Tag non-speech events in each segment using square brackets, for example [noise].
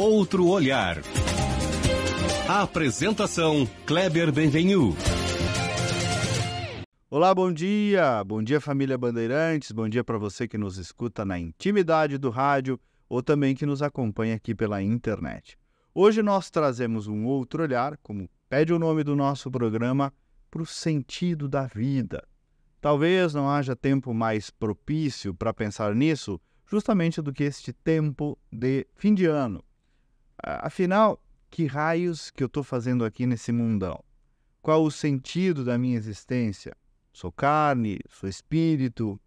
Outro olhar. A apresentação Kleber Benvenu. Olá, bom dia. Bom dia família Bandeirantes. Bom dia para você que nos escuta na intimidade do rádio ou também que nos acompanha aqui pela internet. Hoje nós trazemos um outro olhar, como pede o nome do nosso programa, para o sentido da vida. Talvez não haja tempo mais propício para pensar nisso, justamente do que este tempo de fim de ano. Afinal, que raios que eu estou fazendo aqui nesse mundão? Qual o sentido da minha existência? Sou carne, sou espírito,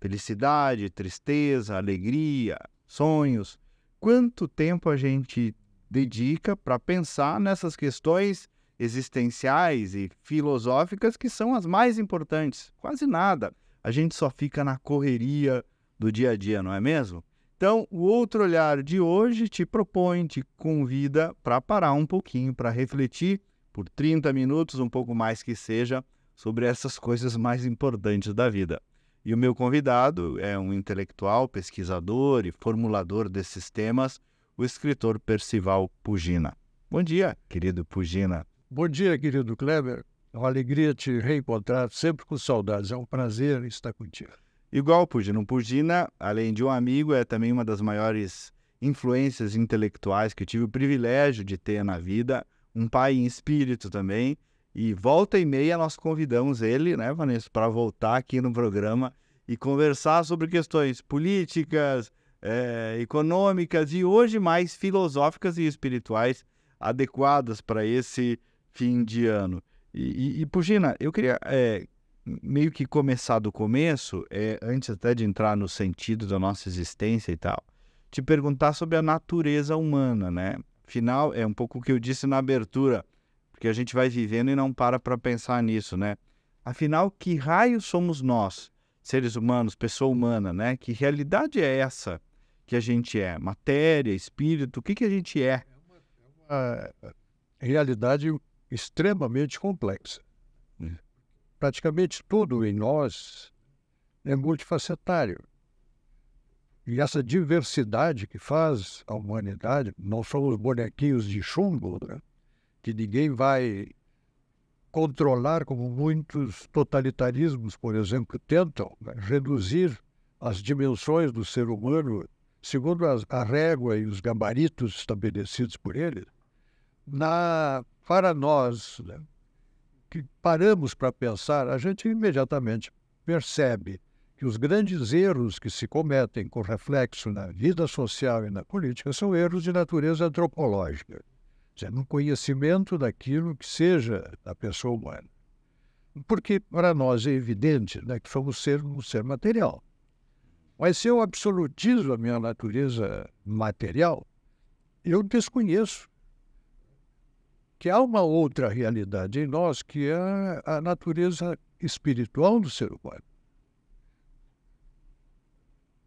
felicidade, tristeza, alegria, sonhos. Quanto tempo a gente dedica para pensar nessas questões existenciais e filosóficas que são as mais importantes. Quase nada. A gente só fica na correria do dia a dia, não é mesmo? Então, o outro olhar de hoje te propõe, te convida para parar um pouquinho, para refletir por 30 minutos, um pouco mais que seja, sobre essas coisas mais importantes da vida. E o meu convidado é um intelectual, pesquisador e formulador desses temas, o escritor Percival Pugina. Bom dia, querido Pugina. Bom dia, querido Kleber. É uma alegria te reencontrar, sempre com saudades. É um prazer estar contigo. Igual, Pugina. Pugina, além de um amigo, é também uma das maiores influências intelectuais que eu tive o privilégio de ter na vida. Um pai em espírito também. E volta e meia nós convidamos ele, né, Vanessa, para voltar aqui no programa e conversar sobre questões políticas, é, econômicas e hoje mais filosóficas e espirituais adequadas para esse fim de ano. E, e, e Pugina, eu queria é, meio que começar do começo, é, antes até de entrar no sentido da nossa existência e tal, te perguntar sobre a natureza humana, né? Afinal, é um pouco o que eu disse na abertura, porque a gente vai vivendo e não para para pensar nisso, né? Afinal, que raio somos nós, seres humanos, pessoa humana, né? Que realidade é essa que a gente é? Matéria, espírito, o que, que a gente é? É uma, é uma realidade extremamente complexa. Né? Praticamente tudo em nós é multifacetário. E essa diversidade que faz a humanidade, nós somos bonequinhos de chumbo, né? que ninguém vai controlar, como muitos totalitarismos, por exemplo, tentam né? reduzir as dimensões do ser humano segundo a, a régua e os gabaritos estabelecidos por ele, na para nós né, que paramos para pensar, a gente imediatamente percebe que os grandes erros que se cometem com reflexo na vida social e na política são erros de natureza antropológica, seja, no conhecimento daquilo que seja da pessoa humana. Porque para nós é evidente né, que somos ser, um ser material. Mas se eu absolutizo a minha natureza material, eu desconheço que há uma outra realidade em nós, que é a natureza espiritual do ser humano.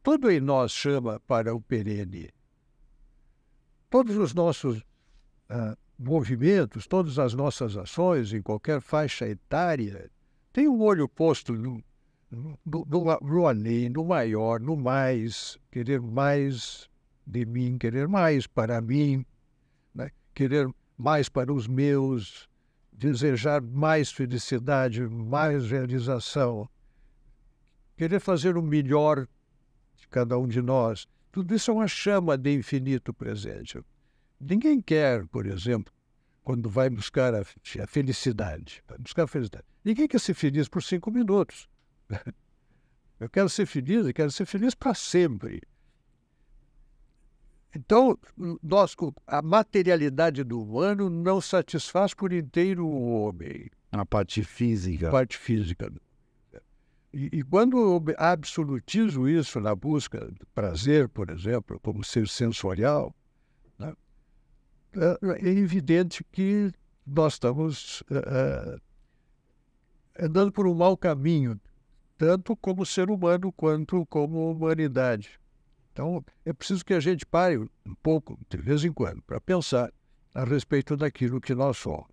Tudo em nós chama para o perene. Todos os nossos ah, movimentos, todas as nossas ações, em qualquer faixa etária, tem um olho posto no, no, no, no além, no maior, no mais, querer mais de mim, querer mais para mim, né? querer mais para os meus, desejar mais felicidade, mais realização, querer fazer o melhor de cada um de nós. Tudo isso é uma chama de infinito presente. Ninguém quer, por exemplo, quando vai buscar a, felicidade, buscar a felicidade. Ninguém quer ser feliz por cinco minutos. [laughs] Eu quero ser feliz, e quero ser feliz para sempre. Então, nós, a materialidade do humano não satisfaz por inteiro o homem. A parte física. A parte física. E, e quando absolutizo isso na busca do prazer, por exemplo, como ser sensorial, né, é, é evidente que nós estamos é, é, andando por um mau caminho, tanto como ser humano quanto como humanidade. Então, é preciso que a gente pare um pouco, de vez em quando, para pensar a respeito daquilo que nós somos.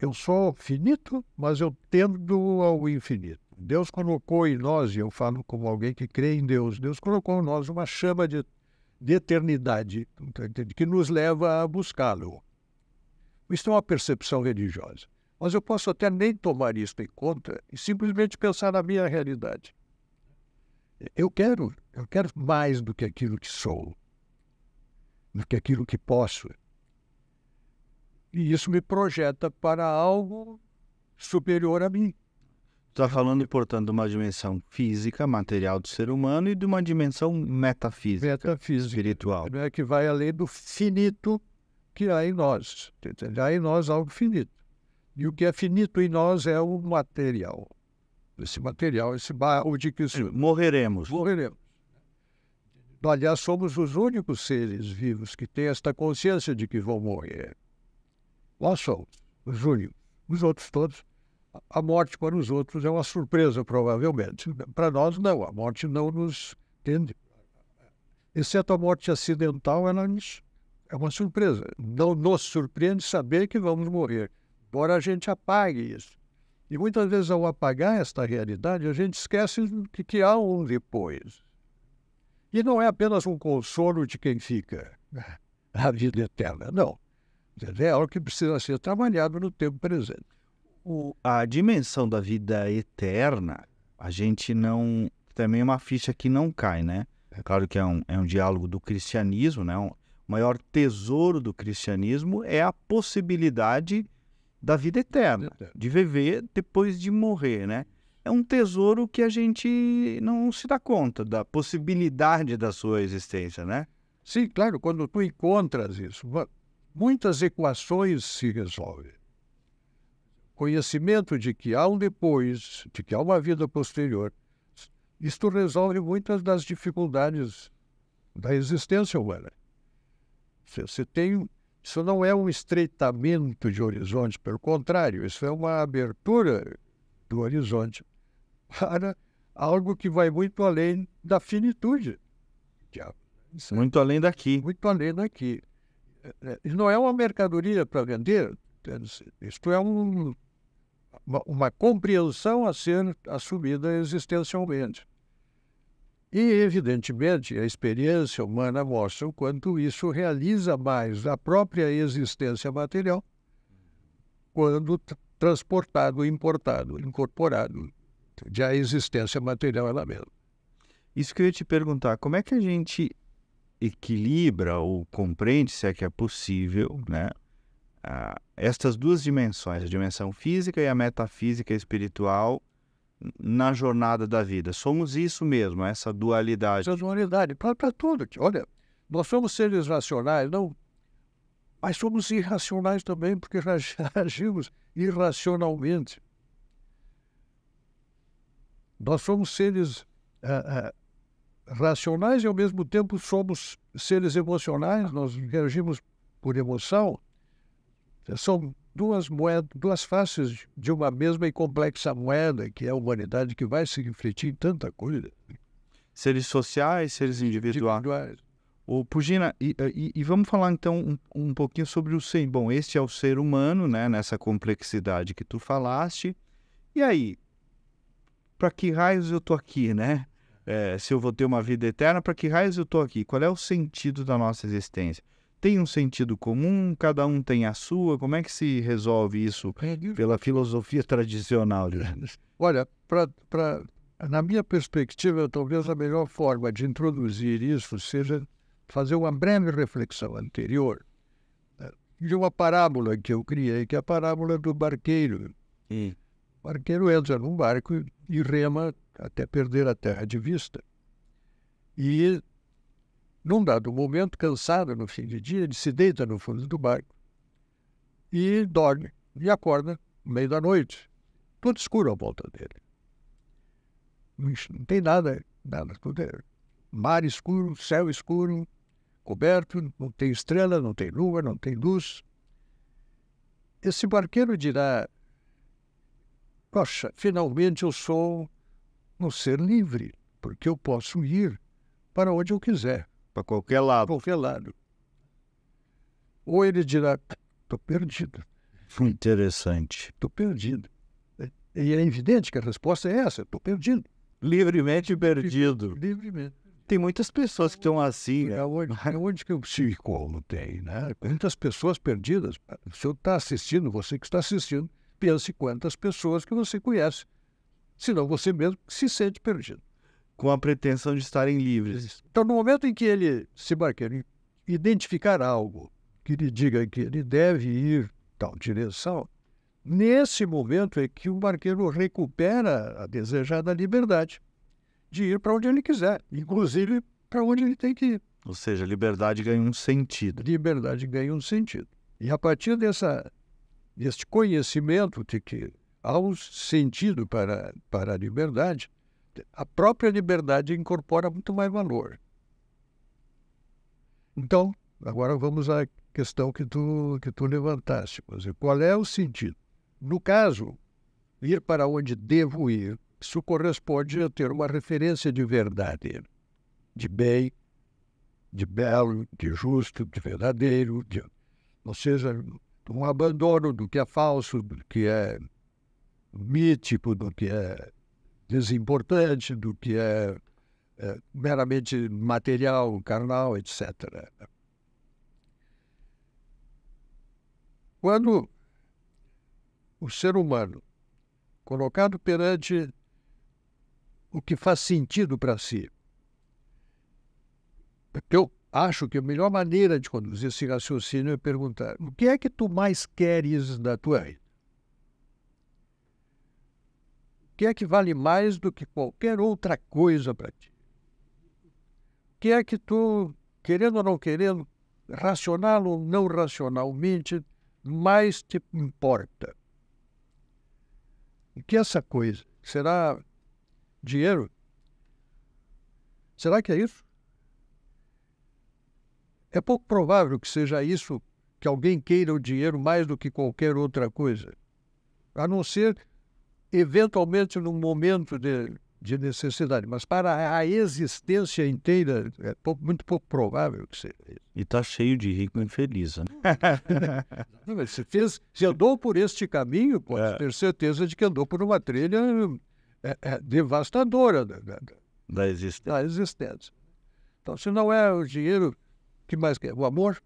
Eu sou finito, mas eu tendo ao infinito. Deus colocou em nós, e eu falo como alguém que crê em Deus, Deus colocou em nós uma chama de, de eternidade que nos leva a buscá-lo. Isso é uma percepção religiosa. Mas eu posso até nem tomar isso em conta e simplesmente pensar na minha realidade eu quero, eu quero mais do que aquilo que sou, do que aquilo que posso. E isso me projeta para algo superior a mim. Está falando, portanto, de uma dimensão física, material do ser humano e de uma dimensão metafísica, metafísica espiritual. É que vai além do finito que há em nós. Há em nós algo finito. E o que é finito em nós é o material esse material, esse barro de que isso... morreremos. Morreremos. Aliás, somos os únicos seres vivos que têm esta consciência de que vão morrer. Nós somos os únicos. Os outros todos, a morte para os outros é uma surpresa, provavelmente. Para nós, não. A morte não nos tende. Exceto a morte acidental, ela nos... é uma surpresa. Não nos surpreende saber que vamos morrer, embora a gente apague isso. E muitas vezes, ao apagar esta realidade, a gente esquece que, que há um depois. E não é apenas um consolo de quem fica [laughs] a vida eterna, não. É algo que precisa ser trabalhado no tempo presente. O, a dimensão da vida eterna, a gente não. Também é uma ficha que não cai, né? É claro que é um, é um diálogo do cristianismo, né? Um, o maior tesouro do cristianismo é a possibilidade da vida eterna, de viver depois de morrer, né? É um tesouro que a gente não se dá conta da possibilidade da sua existência, né? Sim, claro, quando tu encontras isso, muitas equações se resolvem. Conhecimento de que há um depois, de que há uma vida posterior, isto resolve muitas das dificuldades da existência humana. Você tem isso não é um estreitamento de horizonte, pelo contrário, isso é uma abertura do horizonte para algo que vai muito além da finitude. É muito além daqui. Muito além daqui. É, é, não é uma mercadoria para vender, isto é um, uma, uma compreensão a ser assumida existencialmente. E, evidentemente, a experiência humana mostra o quanto isso realiza mais a própria existência material quando transportado, importado, incorporado já a existência material ela mesma. Isso que eu ia te perguntar, como é que a gente equilibra ou compreende, se é que é possível, né, ah, estas duas dimensões, a dimensão física e a metafísica espiritual, na jornada da vida. Somos isso mesmo, essa dualidade. Essa dualidade, para tudo. Olha, nós somos seres racionais, não, mas somos irracionais também, porque [laughs] agimos irracionalmente. Nós somos seres eh, eh, racionais e, ao mesmo tempo, somos seres emocionais, nós reagimos por emoção. São duas moedas, duas faces de uma mesma e complexa moeda, que é a humanidade, que vai se refletir em tanta coisa. Seres sociais, seres individuais. individuais. Pugina, e, eh, e, e, vamos falar então um, um pouquinho sobre o ser. Bom, este é o ser humano, né, nessa complexidade que tu falaste. E aí, para que raios eu tô aqui, né? É, se eu vou ter uma vida eterna, para que raios eu tô aqui? Qual é o sentido da nossa existência? tem um sentido comum, cada um tem a sua. Como é que se resolve isso é, pela filosofia tradicional, é. Olha, pra, pra, na minha perspectiva, talvez a melhor forma de introduzir isso seja fazer uma breve reflexão anterior eh, de uma parábola que eu criei, que é a parábola do barqueiro. O barqueiro entra num barco e rema até perder a terra de vista. E num dado momento, cansado no fim de dia, ele se deita no fundo do barco e dorme e acorda no meio da noite, tudo escuro à volta dele. Não tem nada, nada, tudo mar escuro, céu escuro, coberto, não tem estrela, não tem lua, não tem luz. Esse barqueiro dirá: Poxa, finalmente eu sou um ser livre, porque eu posso ir para onde eu quiser. Para qualquer lado. Qualquer lado. Ou ele dirá, estou perdido. Interessante. Estou perdido. E é evidente que a resposta é essa, estou perdido. Livremente perdido. Livremente. Tem muitas pessoas que estão assim. É né? onde, é [laughs] onde que o psicólogo tem, né? Quantas pessoas perdidas. O senhor está assistindo, você que está assistindo, pense quantas pessoas que você conhece. Senão você mesmo se sente perdido com a pretensão de estarem livres. Então, no momento em que ele se barqueiro identificar algo que lhe diga que ele deve ir tal direção, nesse momento é que o barqueiro recupera a desejada liberdade de ir para onde ele quiser, inclusive para onde ele tem que ir. Ou seja, liberdade ganha um sentido. Liberdade ganha um sentido. E a partir dessa, deste conhecimento de que há um sentido para, para a liberdade, a própria liberdade incorpora muito mais valor. Então, agora vamos à questão que tu, que tu levantaste. Dizer, qual é o sentido? No caso, ir para onde devo ir, isso corresponde a ter uma referência de verdade, de bem, de belo, de justo, de verdadeiro, de, ou seja, um abandono do que é falso, do que é mítico, do que é desimportante, do que é, é meramente material, carnal, etc. Né? Quando o ser humano, colocado perante o que faz sentido para si, é eu acho que a melhor maneira de conduzir esse raciocínio é perguntar: o que é que tu mais queres da tua vida? que é que vale mais do que qualquer outra coisa para ti? O que é que tu, querendo ou não querendo, racional ou não racionalmente, mais te importa? O que é essa coisa? Será dinheiro? Será que é isso? É pouco provável que seja isso que alguém queira o dinheiro mais do que qualquer outra coisa, a não ser eventualmente num momento de, de necessidade, mas para a existência inteira é pouco, muito pouco provável que seja isso. E está cheio de rico e infeliz, né? [laughs] se, fez, se andou por este caminho, pode é. ter certeza de que andou por uma trilha é, é, devastadora da, da, da, existência. da existência. Então, se não é o dinheiro, que mais que é? O amor?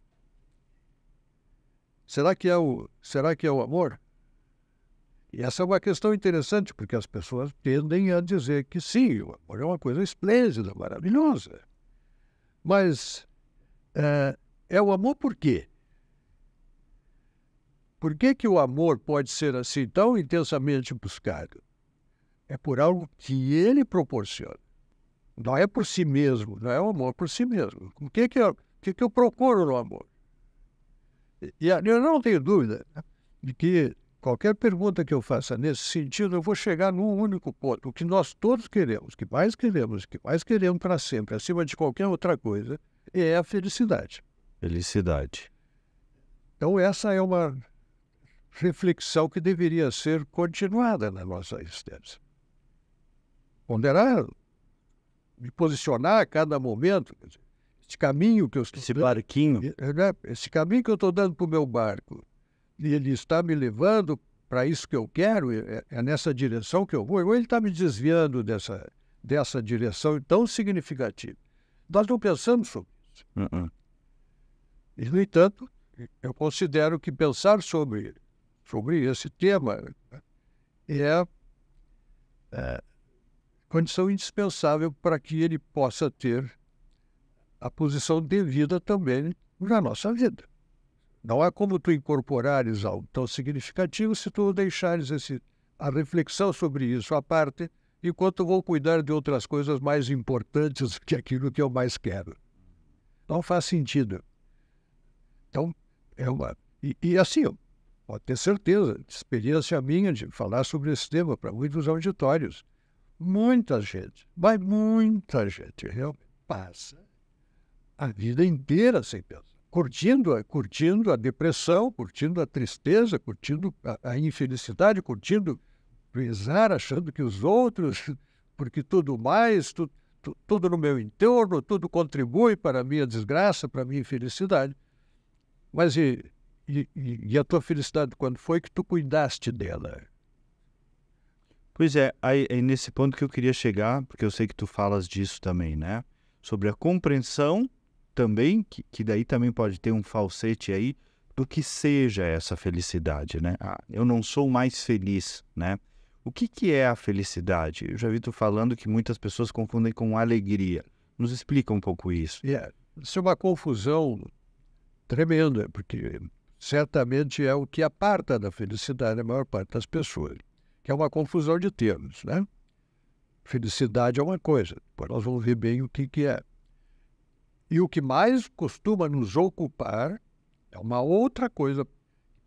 Será que é o, será que é o amor? E essa é uma questão interessante, porque as pessoas tendem a dizer que sim, o amor é uma coisa esplêndida, maravilhosa. Mas é, é o amor por quê? Por que, que o amor pode ser assim tão intensamente buscado? É por algo que ele proporciona. Não é por si mesmo, não é o amor por si mesmo. O que, que, eu, que, que eu procuro no amor? E, e eu não tenho dúvida né, de que Qualquer pergunta que eu faça nesse sentido, eu vou chegar num único ponto. O que nós todos queremos, que mais queremos, que mais queremos para sempre, acima de qualquer outra coisa, é a felicidade. Felicidade. Então, essa é uma reflexão que deveria ser continuada na nossa existência. Ponderar, me posicionar a cada momento, esse caminho que eu estou esse dando, barquinho, né, esse caminho que eu estou dando para o meu barco, ele está me levando para isso que eu quero, é, é, é nessa direção que eu vou, ou ele está me desviando dessa, dessa direção tão significativa. Nós não pensamos sobre isso. Uh -uh. E, no entanto, eu considero que pensar sobre, sobre esse tema é, é condição indispensável para que ele possa ter a posição devida também na nossa vida. Não há como tu incorporares algo tão significativo se tu deixares esse, a reflexão sobre isso à parte, enquanto vou cuidar de outras coisas mais importantes [laughs] do que aquilo que eu mais quero. Não faz sentido. Então, é uma. E, e assim, pode ter certeza, experiência minha de falar sobre esse tema para muitos auditórios. Muita gente, mas muita gente, realmente, passa a vida inteira sem pensar curtindo, eh, curtindo a depressão, curtindo a tristeza, curtindo a, a infelicidade, curtindo pesar, achando que os outros, [laughs] porque tudo mais, tu, tu, tudo no meu entorno, tudo contribui para a minha desgraça, para a minha infelicidade. Mas e, e, e a tua felicidade, quando foi que tu cuidaste dela? Pois é, aí, é nesse ponto que eu queria chegar, porque eu sei que tu falas disso também, né? Sobre a compreensão também, que, que daí também pode ter um falsete aí, do que seja essa felicidade, né? Ah, eu não sou mais feliz, né? O que, que é a felicidade? Eu já vi tu falando que muitas pessoas confundem com alegria. Nos explica um pouco isso. Yeah. É, isso é uma confusão tremenda, porque certamente é o que aparta da felicidade a maior parte das pessoas, que é uma confusão de termos, né? Felicidade é uma coisa, depois nós vamos ver bem o que, que é. E o que mais costuma nos ocupar é uma outra coisa.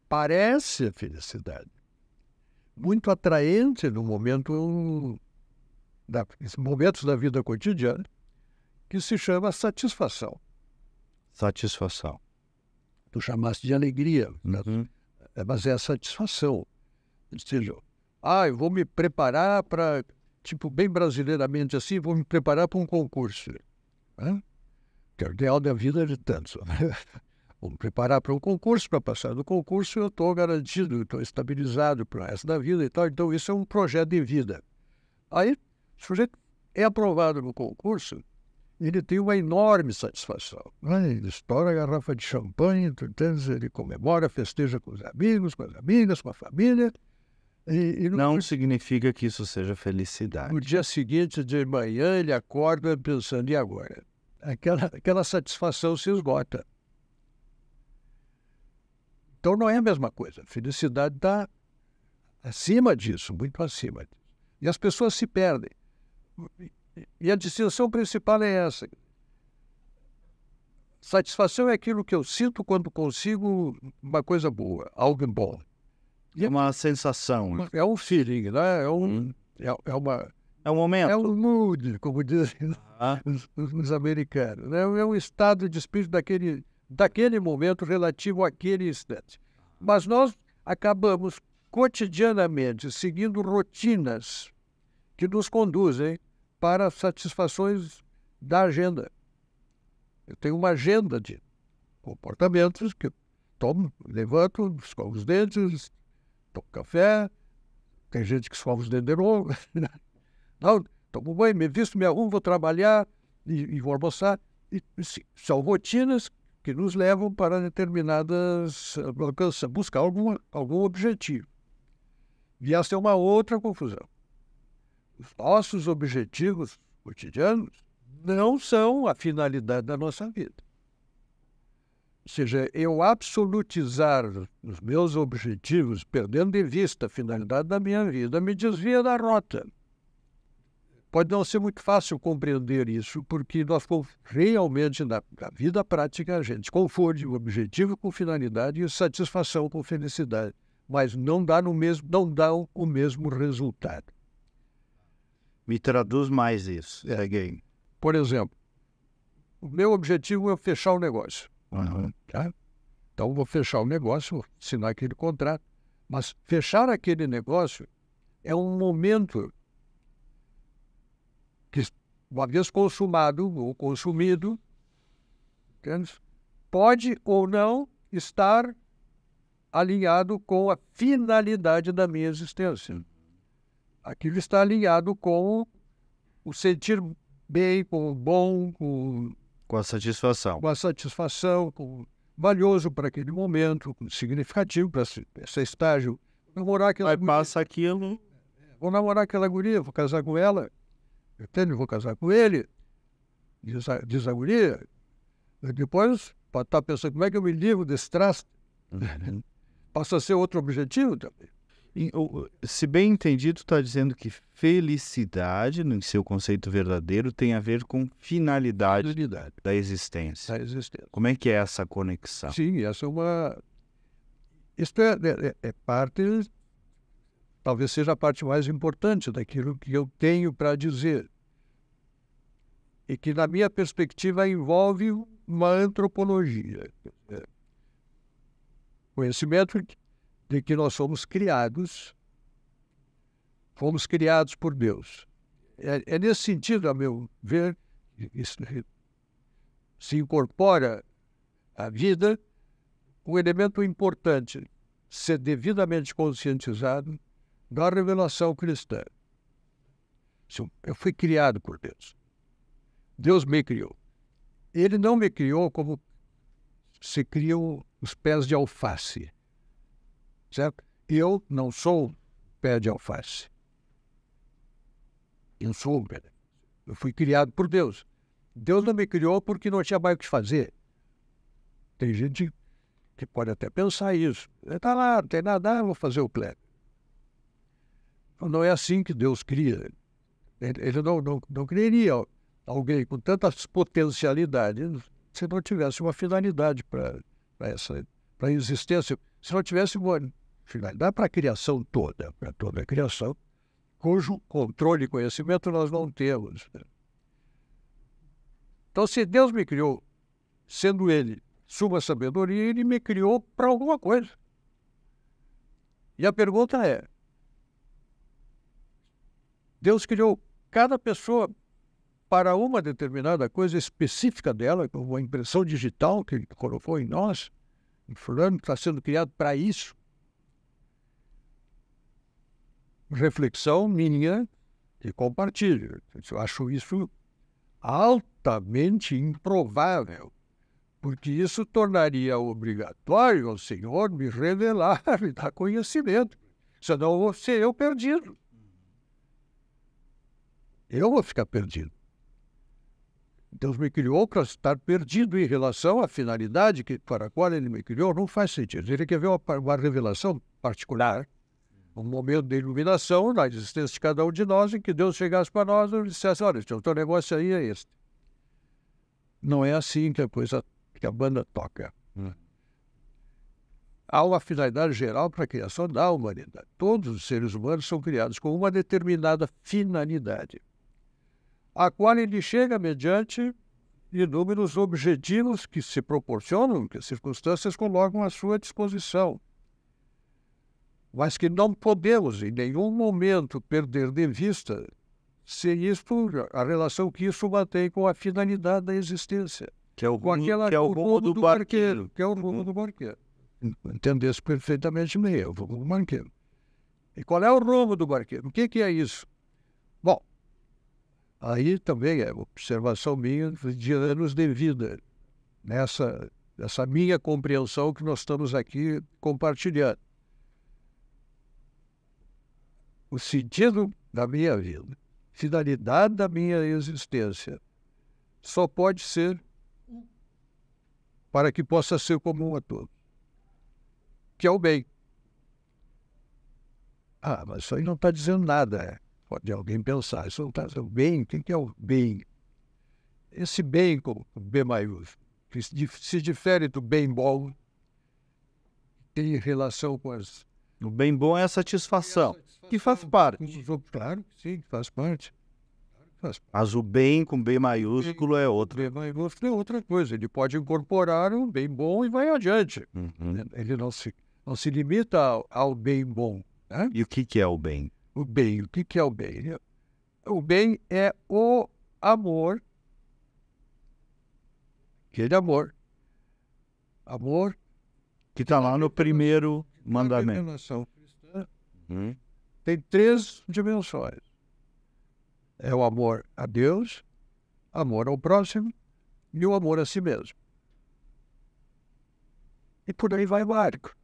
Parece a felicidade. Muito atraente no momento da, momentos da vida cotidiana, que se chama satisfação. Satisfação. Tu chamaste de alegria, né? uhum. É, mas é a satisfação. Ou seja, ah, eu vou me preparar para, tipo, bem brasileiramente assim, vou me preparar para um concurso. Né? que o ideal da vida de tantos. [laughs] Vou me preparar para um concurso, para passar no concurso, eu estou garantido, estou estabilizado para o resto da vida e tal. Então, isso é um projeto de vida. Aí, o sujeito é aprovado no concurso, ele tem uma enorme satisfação. Né? Ele estoura a garrafa de champanhe, ele comemora, festeja com os amigos, com as amigas, com a família. E, e no... não significa que isso seja felicidade. No dia seguinte, de manhã, ele acorda pensando, e agora? aquela, aquela satisfação se esgota. Então não é a mesma coisa. felicidade está acima disso, muito acima disso. E as pessoas se perdem. E a distinção principal é essa. Satisfação é aquilo que eu sinto quando consigo uma coisa boa, algo bom. é uma sensação. É um feeling, né? é, um, hum. é, é uma é o momento. É o mood, como dizem ah. os, os, americanos. Né? É um estado de espírito daquele, daquele momento relativo àquele instante. Mas nós acabamos cotidianamente seguindo rotinas que nos conduzem para satisfações da agenda. Eu tenho uma agenda de comportamentos que eu tomo, levanto, escovo os dentes, tomo café, tem gente que escova os dentes de novo. [laughs] Né? Não, tomo banho, me visto, me arrumo, vou trabalhar e, e vou almoçar. E, são rotinas que nos levam para determinadas alcançar, buscar algum, algum objetivo. E essa é uma outra confusão. Os nossos objetivos cotidianos não são a finalidade da nossa vida. Ou seja, eu absolutizar os meus objetivos, perdendo de vista a finalidade da minha vida, me desvia da rota. Pode não ser muito fácil compreender isso, porque nós realmente, na, na vida prática, a gente confunde o objetivo com finalidade e satisfação com felicidade, mas não dá, no mesmo, não dá o mesmo resultado. Me traduz mais isso, é. Por exemplo, o meu objetivo é fechar o negócio. Uhum. Tá? Então, vou fechar o negócio, vou assinar aquele contrato, mas fechar aquele negócio é um momento que uma vez consumado ou consumido, pode ou não estar alinhado com a finalidade da minha existência. Aquilo está alinhado com o sentir bem, com o bom, com, com a satisfação. Com a satisfação, com valioso para aquele momento, significativo para esse, esse estágio. Namorar aquela Aí guria. passa aquilo. Vou namorar aquela guria, vou casar com ela. Eu tenho, vou casar com ele, diz a, diz a guria. Depois, para estar tá pensando, como é que eu me livro desse traste? Uhum. [laughs] Passa a ser outro objetivo também. Se bem entendido, está dizendo que felicidade, no seu conceito verdadeiro, tem a ver com finalidade, finalidade, da existência. Da existência. Como é que é essa conexão? Sim, essa é uma. Isto é, é, é, é parte talvez seja a parte mais importante daquilo que eu tenho para dizer. E que, na minha perspectiva, envolve uma antropologia. Conhecimento de que nós somos criados, fomos criados por Deus. É, é nesse sentido, a meu ver, se incorpora à vida um elemento importante: ser devidamente conscientizado da revelação cristã. Eu fui criado por Deus. Deus me criou. Ele não me criou como se criam os pés de alface. Certo? Eu não sou pé de alface. Eu sou um pé. Eu fui criado por Deus. Deus não me criou porque não tinha mais o que fazer. Tem gente que pode até pensar isso. Está lá, não tem nada, ah, vou fazer o clérigo não é assim que Deus cria. Ele, não, não, não criaria alguém com tantas potencialidades se não tivesse uma finalidade para essa para a existência, se não tivesse uma finalidade é para a criação toda, para toda a criação, cujo controle e conhecimento nós não temos. Né? Então, se Deus me criou, sendo Ele suma sabedoria, Ele me criou para alguma coisa. E a pergunta é: Deus criou cada pessoa para uma determinada coisa específica dela, como a impressão digital que ele colocou em nós, O fulano está sendo criado para isso. Reflexão minha e compartilho. Eu acho isso altamente improvável, porque isso tornaria obrigatório ao Senhor me revelar, me [laughs] dar conhecimento, senão eu vou ser eu perdido eu vou ficar perdido. Deus me criou para estar perdido em relação à finalidade que, para a qual ele me criou, não faz sentido. Ele quer ver uma, uma revelação particular, um momento de iluminação na existência de cada um de nós, em que Deus chegasse para nós e dissesse: olha, o teu negócio aí é este. Não é assim que a coisa, que a banda toca. Hum. Há uma finalidade geral para a criação da humanidade. Todos os seres humanos são criados com uma determinada finalidade a qual ele chega mediante inúmeros objetivos que se proporcionam, que as circunstâncias colocam à sua disposição, mas que não podemos em nenhum momento perder de vista se isto, a relação que isso mantém com a finalidade da existência. Que é o, com aquela, que é o rumo, do, do barqueiro, barqueiro, Que é o rumo do barqueiro. Entendesse perfeitamente bem, é o rumo do barqueiro. E qual é o rumo do barqueiro? O que, que é isso? Aí também é observação minha de anos de vida, nessa essa minha compreensão que nós estamos aqui compartilhando. O sentido da minha vida, finalidade da minha existência, só pode ser para que possa ser comum a todos, que é o bem. Ah, mas isso aí não está dizendo nada. É pode alguém pensar, isso não está sendo bem, o que é o bem? Esse bem com B maiúsculo, que se difere do bem bom, tem relação com as... O bem bom é a satisfação, a satisfação que faz parte. Claro, sim, faz parte. Faz parte. Mas o bem com B maiúsculo bem, é outra. B maiúsculo é outra coisa. Ele pode incorporar um bem bom e vai adiante. Uhum. Ele não se, não se limita ao, ao bem bom. Né? E o que, que é o bem? O bem, o que, que é o bem? O bem é o amor, aquele amor, amor que está lá no primeiro mandamento. cristã uhum. tem três dimensões: é o amor a Deus, amor ao próximo e o amor a si mesmo. E por aí vai o arco.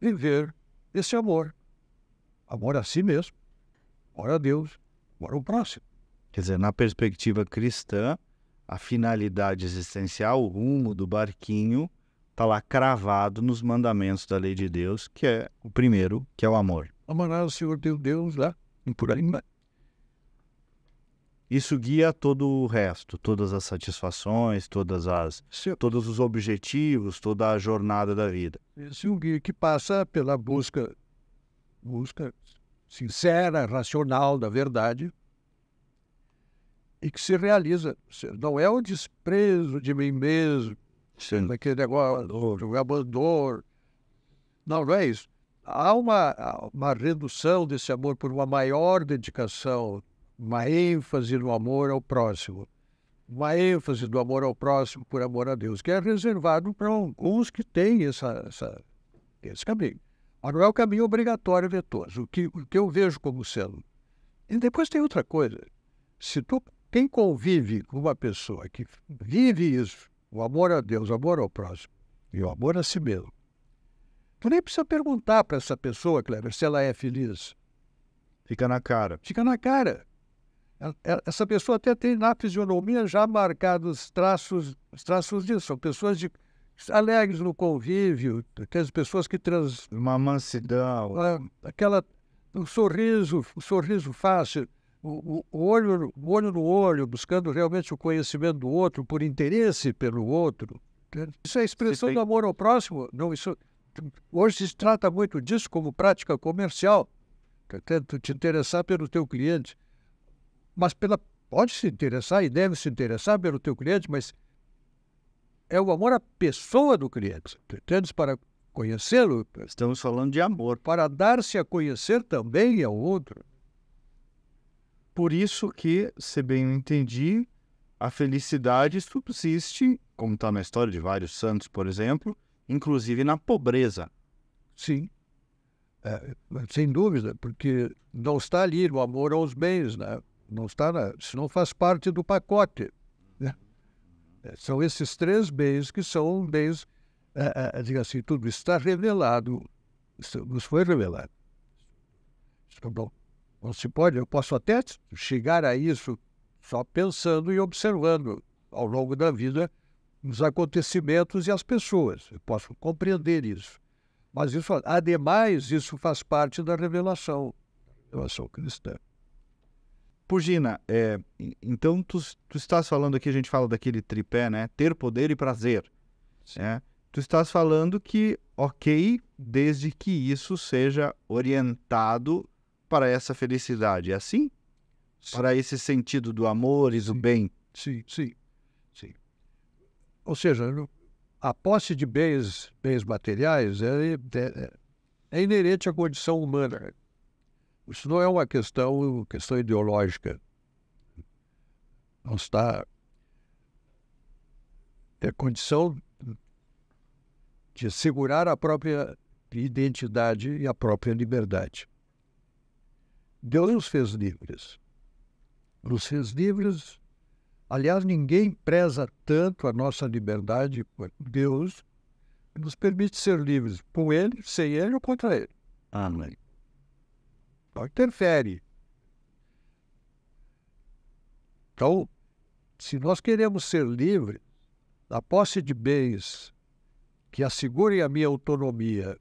Viver esse amor amor a si mesmo, amor a Deus, amor ao próximo. Quer dizer, na perspectiva cristã, a finalidade existencial, o rumo do barquinho, está lá cravado nos mandamentos da lei de Deus, que é o primeiro, que é o amor. Amarás o Senhor teu Deus lá, e por aí vai. Isso guia todo o resto, todas as satisfações, todas as, Sim. todos os objetivos, toda a jornada da vida. Esse é um guia que passa pela busca busca sincera, racional da verdade, e que se realiza. Não é o desprezo de mim mesmo, Sim. daquele negócio do abandono. Não, não é isso. Há uma, uma redução desse amor por uma maior dedicação, uma ênfase no amor ao próximo, uma ênfase do amor ao próximo por amor a Deus, que é reservado para alguns que têm essa, essa esse caminho. Agora, é o caminho obrigatório vetoso, o que, o que eu vejo como sendo. E depois tem outra coisa. Se tu, quem convive com uma pessoa que vive isso, o amor a Deus, o amor ao próximo e o amor a si mesmo, tu nem precisa perguntar para essa pessoa, Cleber, se ela é feliz. Fica na cara. Fica na cara. É, é, essa pessoa até tem na fisionomia já marcados traços, traços disso. São pessoas de alegres no convívio, aquelas pessoas que trans... Uma mansidão. Ah, aquela, um sorriso, um sorriso fácil, o, o, olho, o olho no olho, buscando realmente o conhecimento do outro, por interesse pelo outro. Isso é a expressão tem... do amor ao próximo. Não, isso, hoje se trata muito disso como prática comercial. Tá Tento te interessar pelo teu cliente, mas pela, pode se interessar e deve se interessar pelo teu cliente, mas é o amor à pessoa do cliente. Pretendes Para conhecê-lo. Estamos falando de amor. Para dar-se a conhecer também ao outro. Por isso que, se bem entendi, a felicidade subsiste, como está na história de vários santos, por exemplo, inclusive na pobreza. Sim. É, é sem dúvida, porque não está ali no amor aos bens, né? não está, na, isso não faz parte do pacote. Né? É, são esses três meios que são meios, é, é, diga assim, tudo está revelado, nos foi revelado. Tá bom não se pode, eu posso até chegar a isso só pensando e observando ao longo da vida os acontecimentos e as pessoas. Eu posso compreender isso. Mas isso, ademais, isso faz parte da revelação, da revelação cristã. Purgina, é, então tu, tu, estás falando aqui, a gente fala daquele tripé, né? Ter poder e prazer. Né? Tu estás falando que, ok, desde que isso seja orientado para essa felicidade. É assim? Sim. Para esse sentido do amor e do sim. bem. Sim, sim, sim. Ou seja, a posse de bens, bens materiais é, é, é inerente à condição humana. Isso não é uma questão, questão ideológica. Não está. É condição de assegurar a própria identidade e a própria liberdade. Deus nos fez livres. Nos fez livres. Aliás, ninguém preza tanto a nossa liberdade quanto Deus, que nos permite ser livres com Ele, sem Ele ou contra Ele. Amém interfere. Então, se nós queremos ser livres da posse de bens que assegurem a minha autonomia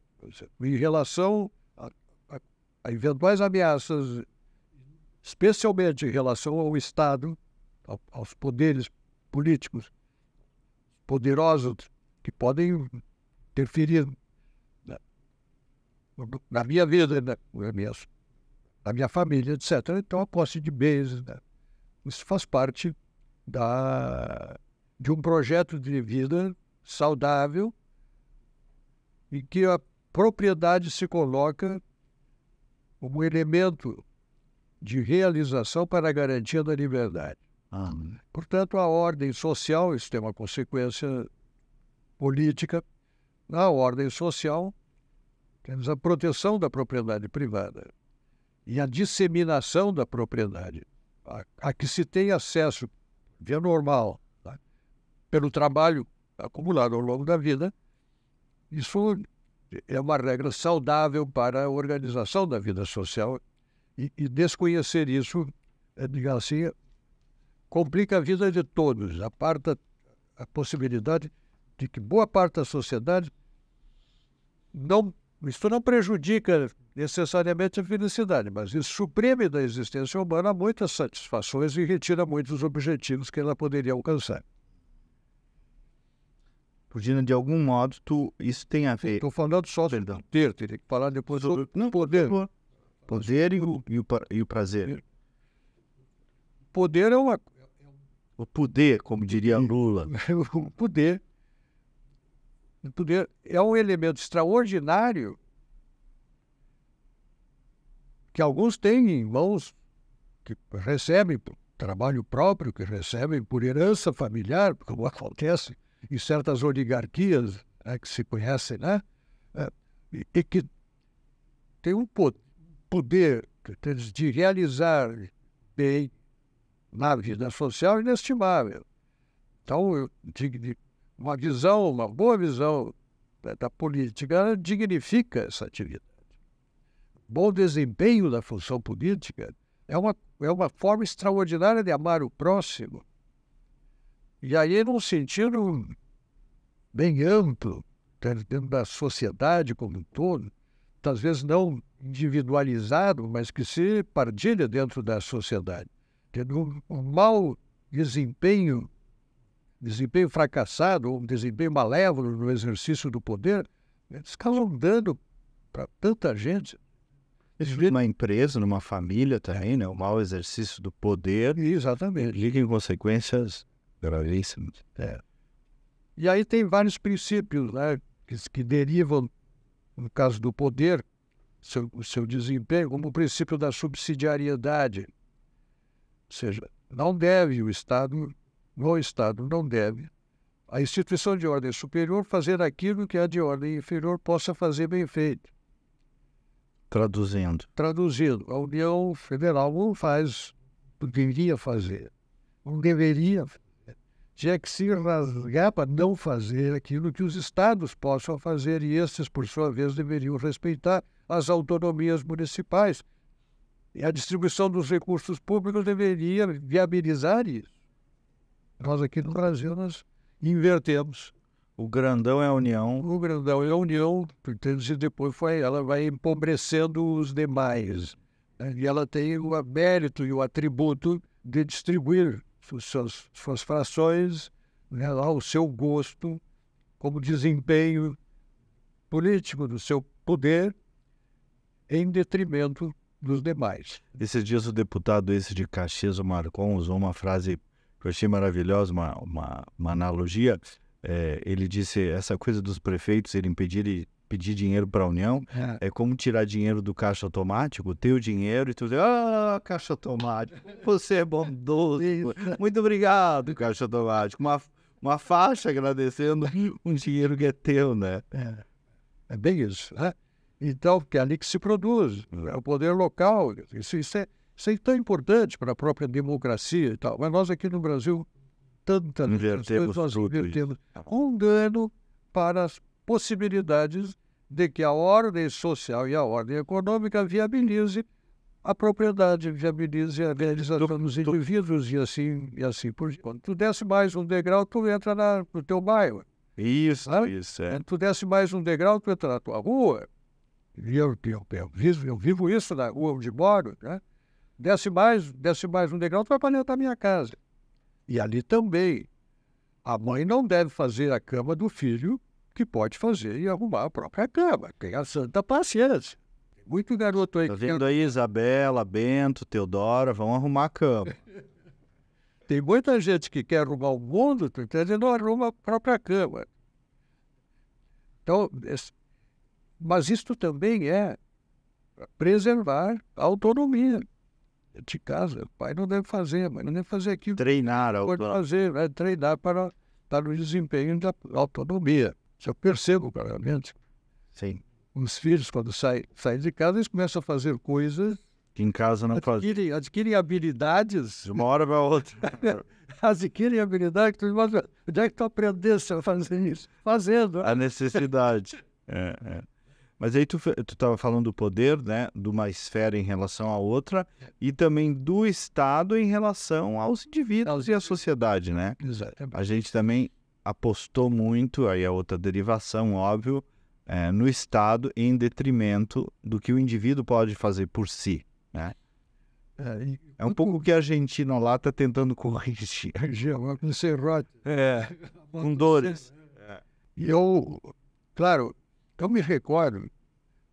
em relação a, a, a eventuais ameaças, especialmente em relação ao Estado, aos poderes políticos poderosos que podem interferir na, na minha vida, na, na minha a minha família, etc. Então, a posse de bens, né? isso faz parte da, de um projeto de vida saudável em que a propriedade se coloca como elemento de realização para a garantia da liberdade. Ah. Portanto, a ordem social, isso tem uma consequência política, na ordem social, temos a proteção da propriedade privada e a disseminação da propriedade, a, a que se tem acesso via normal, tá? pelo trabalho acumulado ao longo da vida, isso é uma regra saudável para a organização da vida social e, e desconhecer isso, é, digamos assim, complica a vida de todos, aparta a possibilidade de que boa parte da sociedade não isso não prejudica necessariamente a felicidade, mas isso suprime da existência humana muitas satisfações e retira muitos objetivos que ela poderia alcançar. Pudina, de algum modo, tu, isso tem a ver. Estou falando só Perdão. do poder, teria que falar depois sobre do não, poder. Poder e o, e o, e o prazer. Poder é uma. O poder, como diria Lula. [laughs] o poder poder é um elemento extraordinário que alguns têm em mãos, que recebem por trabalho próprio, que recebem por herança familiar, como [laughs] acontece em certas oligarquias né, que se conhecem, né? E, é, e que tem um poder de realizar bem na vida social inestimável. Então, eu digo, uma visão, uma boa visão da, da política dignifica essa atividade. Bom desempenho da função política é uma, é uma forma extraordinária de amar o próximo. E aí, num sentido bem amplo, dentro da sociedade como um todo, às vezes não individualizado, mas que se partilha dentro da sociedade. Tendo um mau desempenho desempenho fracassado ou um desempenho malévolo no exercício do poder, eles né, causam dano para tanta gente. Numa empresa, numa família também, né? o mau exercício do poder. Exatamente. Liga em consequências gravíssimas. É. E aí tem vários princípios né? que, que derivam, no caso do poder, seu, seu desempenho, como o princípio da subsidiariedade. Ou seja, não deve o Estado no Estado não deve a instituição de ordem superior fazer aquilo que a de ordem inferior possa fazer bem feito. Traduzindo. Traduzindo. A União Federal não faz, deveria fazer. Não deveria. Tinha que se rasgar para não fazer aquilo que os estados possam fazer e esses, por sua vez, deveriam respeitar as autonomias municipais. E a distribuição dos recursos públicos deveria viabilizar isso. Nós aqui no Brasil, nós invertemos. O grandão é a União. O grandão é a União, e depois foi, ela vai empobrecendo os demais. Né? E ela tem o mérito e o atributo de distribuir suas, suas frações né, ao seu gosto, como desempenho político do seu poder, em detrimento dos demais. Esses dias o deputado esse de Caxias, o Marcon, usou uma frase eu achei maravilhosa, uma, uma, uma analogia. É, ele disse essa coisa dos prefeitos ele impedir pedir dinheiro para a União é. é. como tirar dinheiro do caixa automático, ter o dinheiro e tu dizer, ah, caixa automático, você é bondoso, muito obrigado, caixa automático. Uma, uma faixa agradecendo um dinheiro que é teu, né? É, é bem isso, né? Então, porque é ali que se produz, é o poder local, isso, isso é, isso é tão importante para a própria democracia e tal. Mas nós aqui no Brasil, tantas invertemos coisas, nós invertemos. Tá um dano para as possibilidades de que a ordem social e a ordem econômica viabilize a propriedade, viabilize a realização dos indivíduos e assim, e assim por diante. Quando tu desce mais um degrau, tu entra na, no teu bairro. Isso, sabe? isso. É. Tu desce mais um degrau, tu entra na tua rua. E eu, eu, eu, vivo, eu vivo isso na rua onde moro, né? Desce mais, desce mais um degrau, tu vai para dentro da minha casa. E ali também. A mãe não deve fazer a cama do filho, que pode fazer e arrumar a própria cama. Tem a santa paciência. muito garoto aí. Tá vendo que... aí, Isabela, Bento, Teodora, vão arrumar a cama. [laughs] Tem muita gente que quer arrumar o mundo, tu entende? Não arruma a própria cama. Então, mas isto também é preservar a autonomia de casa, pai não deve fazer, mas não deve fazer aquilo. Treinar. Pode fazer, né? treinar para estar o desempenho da autonomia. Eu percebo claramente. Sim. Os filhos, quando saem, saem de casa, eles começam a fazer coisas que em casa não adquirem, faz. Adquirem habilidades. De uma hora para outra. [laughs] adquirem habilidades. Onde é que tu aprendeste a fazer isso? Fazendo. Né? A necessidade. é, é. Mas aí tu estava falando do poder, né, de uma esfera em relação à outra e também do Estado em relação aos indivíduos e à sociedade, né? exato A gente também apostou muito, aí a é outra derivação, óbvio, é, no Estado em detrimento do que o indivíduo pode fazer por si, né? É, é um pouco o que a Argentina lá está tentando [laughs] corrigir. Com serrote. É, [laughs] com dores. E eu, claro, eu então, me recordo,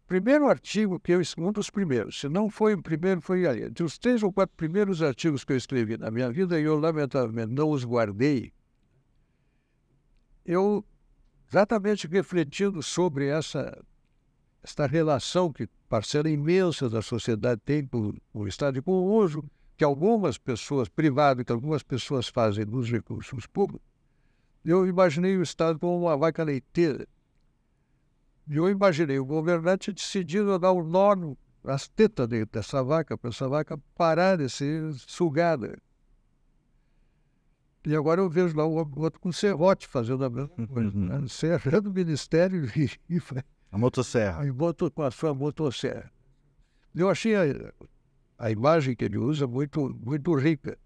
primeiro artigo que eu um dos primeiros, se não foi o primeiro, foi ali. De os três ou quatro primeiros artigos que eu escrevi na minha vida, e eu lamentavelmente não os guardei, eu, exatamente refletindo sobre essa esta relação que parcela imensa da sociedade tem com o Estado e com o uso que algumas pessoas, privado, que algumas pessoas fazem dos recursos públicos, eu imaginei o Estado como uma vaca leiteira e eu imaginei o governante decidindo dar um nó nas tetas dessa vaca, para essa vaca parar de ser sugada. Né? E agora eu vejo lá o outro com serrote fazendo a mesma uhum. coisa, né? serrando o ministério e, [laughs] e a motosserra. E moto, com a sua motosserra. Eu achei a, a imagem que ele usa muito, muito rica.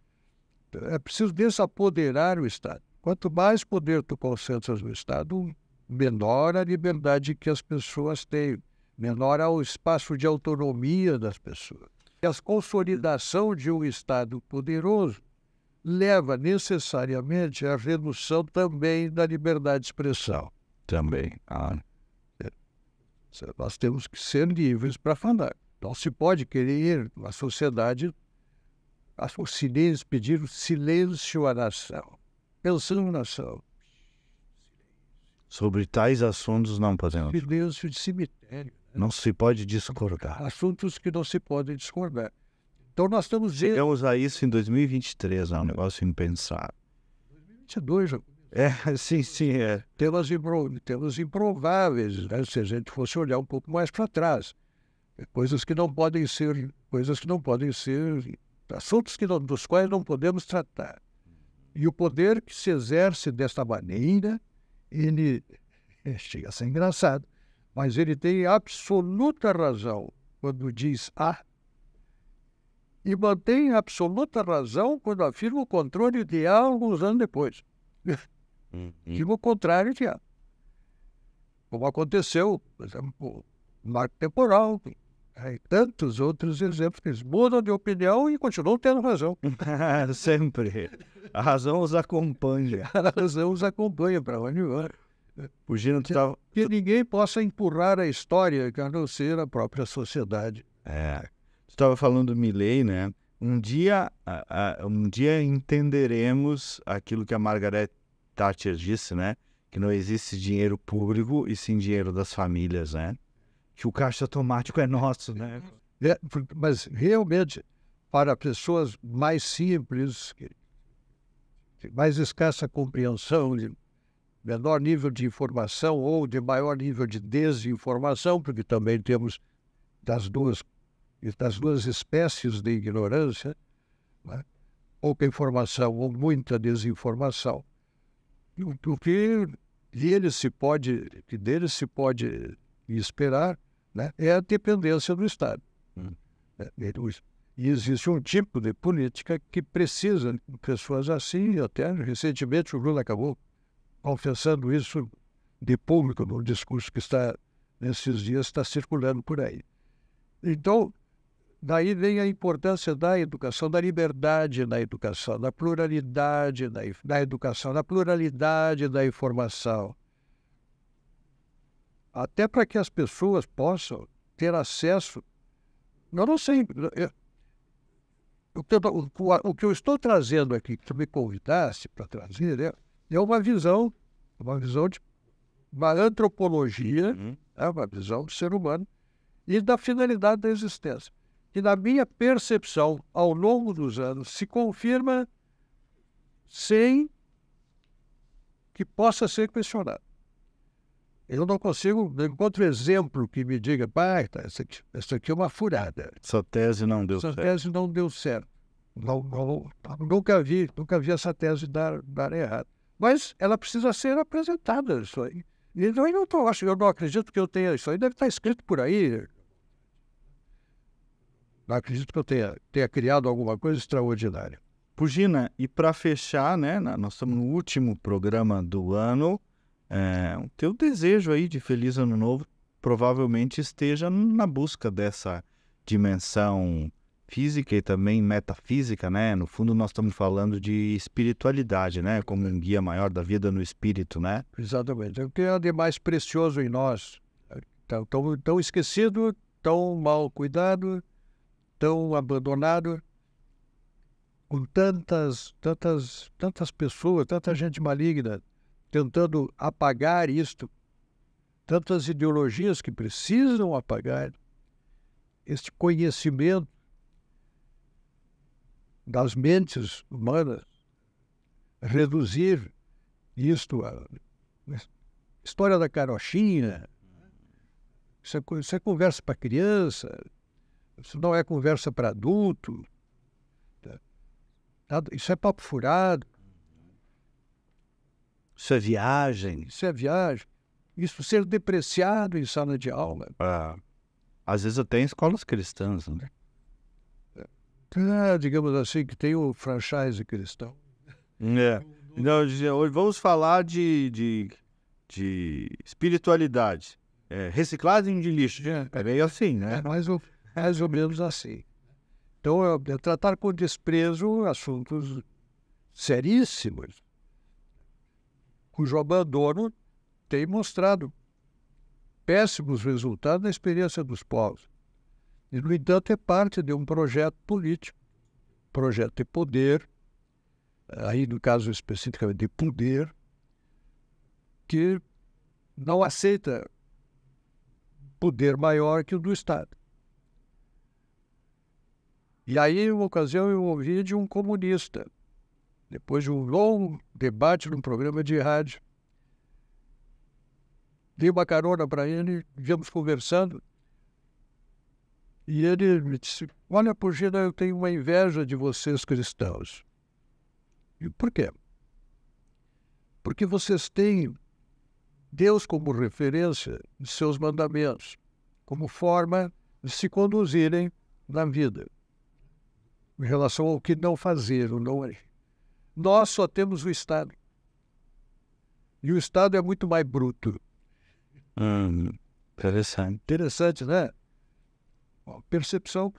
É preciso desapoderar o Estado. Quanto mais poder tu concentras no Estado, menor a liberdade que as pessoas têm, menor ao espaço de autonomia das pessoas. E a consolidação de um Estado poderoso leva necessariamente à redução também da liberdade de expressão. Também. Ah. Nós temos que ser livres para falar. Não se pode querer a sociedade o silêncio, pedir silêncio à nação. Pensando nação sobre tais assuntos não podemos. Beleza de cemitério. Né? Não se pode discordar. Assuntos que não se podem discordar. Então nós estamos. Chegamos a isso em 2023, é um negócio impensável. 2022 já. É, [laughs] sim, sim, é. Temas, impro... Temas improváveis, né? se a gente fosse olhar um pouco mais para trás. É coisas que não podem ser, coisas que não podem ser, assuntos que não, dos quais não podemos tratar. E o poder que se exerce desta maneira ele é, chega a ser engraçado, mas ele tem absoluta razão quando diz A e mantém absoluta razão quando afirma o controle de A alguns anos depois. Uhum. Digo o contrário de A. Como aconteceu, por exemplo, o marco temporal é, e tantos outros exemplos que eles mudam de opinião e continuam tendo razão. [laughs] Sempre. A razão os acompanha. [laughs] A razão os acompanha para onde vai. O que, tava... que ninguém possa empurrar a história, a não ser a própria sociedade. É. estava falando Milley, né? Um dia, uh, uh, um dia entenderemos aquilo que a Margaret Thatcher disse, né? Que não existe dinheiro público e sim dinheiro das famílias, né? Que o caixa automático é nosso, né? É, mas realmente, para pessoas mais simples, mais escassa compreensão, de menor nível de informação ou de maior nível de desinformação, porque também temos das duas, das duas espécies de ignorância, né? pouca informação ou muita desinformação. O que dele se pode, que dele se pode esperar né? é a dependência do Estado. Hum. É, e existe um tipo de política que precisa de pessoas assim, e até recentemente o Lula acabou confessando isso de público no discurso que está, nesses dias, está circulando por aí. Então, daí vem a importância da educação, da liberdade na educação, da pluralidade na, na educação, da pluralidade da informação. Até para que as pessoas possam ter acesso eu não sei eu o, o, que eu estou trazendo aqui, que tu me convidasse para trazer, né, é uma visão, uma visão de uma antropologia, uhum. é uma visão do ser humano e da finalidade da existência. E na minha percepção, ao longo dos anos, se confirma sem que possa ser questionado. Eu não consigo, não encontro exemplo que me diga, pai, tá, essa, aqui, essa aqui é uma furada. Essa tese não deu essa certo. Essa tese não deu certo. Não, não, nunca vi, nunca vi essa tese dar, dar errado. Mas ela precisa ser apresentada, isso aí. eu não, tô, acho, eu não acredito que eu tenha, isso aí deve estar tá escrito por aí. Não acredito que eu tenha, tenha criado alguma coisa extraordinária. Pugina, e para fechar, né, nós estamos no último programa do ano, é, o teu desejo aí de feliz ano novo provavelmente esteja na busca dessa dimensão física e também metafísica, né? No fundo nós estamos falando de espiritualidade, né? Como um guia maior da vida no espírito, né? Exatamente. É o que é de mais precioso em nós, é, tão, tá, tão, tão esquecido, tão mal cuidado, tão abandonado, com tantas, tantas, tantas pessoas, tanta gente maligna, tentando apagar isto, tantas ideologias que precisam apagar este conhecimento das mentes humanas, reduzir isto à né, história da carochinha, isso é, isso é conversa para criança, isso não é conversa para adulto, tá? isso é papo furado. Isso é viagem. Isso é viagem. Isso ser depreciado em sala de aula. Ah, às vezes até em escolas cristãs, né? Ah, digamos assim, que tem o franchise cristão. É. Não, hoje vamos falar de, de, de espiritualidade. É, reciclagem de lixo. É meio assim, né? É, mais, ou, mais ou menos assim. Então, é, é tratar com desprezo assuntos seríssimos cujo abandono tem mostrado péssimos resultados na experiência dos povos. E, no entanto, é parte de um projeto político, projeto de poder, aí no caso especificamente de poder, que não aceita poder maior que o do Estado. E aí, uma ocasião, eu ouvi de um comunista depois de um longo debate num programa de rádio. Dei uma carona para ele, viemos conversando. E ele me disse: Olha, Pugina, eu tenho uma inveja de vocês cristãos. E por quê? Porque vocês têm Deus como referência de seus mandamentos, como forma de se conduzirem na vida, em relação ao que não fazer ou não agir. Nós só temos o Estado. E o Estado é muito mais bruto. Hum, interessante. Interessante, né? A percepção.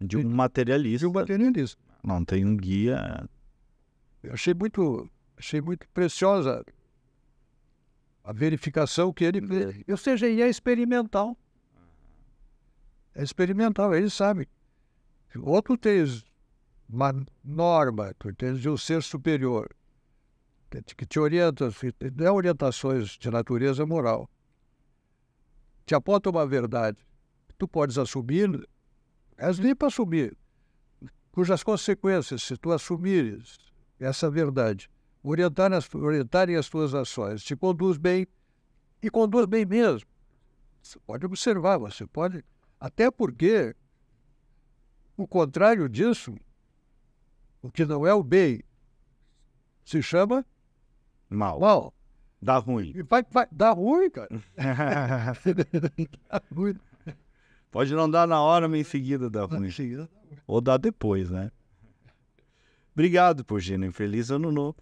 De um materialista. De um materialista. Não tem um guia. Eu achei muito, achei muito preciosa a verificação que ele fez. Ou seja, ele é experimental. É experimental, ele sabe. Outro texto uma norma, tu entende, de um ser superior, que te orienta, te dá orientações de natureza moral, te aponta uma verdade, tu podes assumir, és livre para assumir, cujas consequências, se tu assumires essa verdade, orientar as, orientarem as tuas ações, te conduz bem, e conduz bem mesmo. Você pode observar, você pode. Até porque o contrário disso o que não é o bem se chama mal. mal. Dá ruim. E vai, vai, dá ruim, cara. [laughs] dá ruim. Pode não dar na hora, mas em seguida dá ruim. Seguida. Ou dá depois, né? Obrigado, Pugino. E feliz ano novo.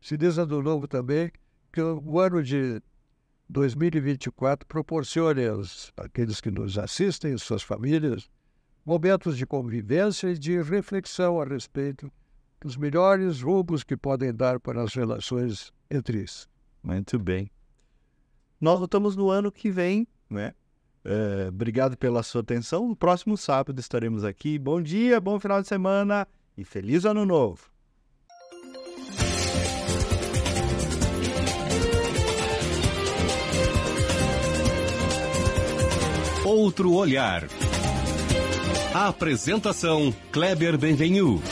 Feliz ano é novo também. Que o ano de 2024 proporcione aos, àqueles que nos assistem, suas famílias, momentos de convivência e de reflexão a respeito dos melhores rumos que podem dar para as relações entre si. Muito bem. Nós voltamos no ano que vem, né? É, obrigado pela sua atenção. No próximo sábado estaremos aqui. Bom dia, bom final de semana e feliz ano novo! Outro olhar. A apresentação: Kleber Benvenu.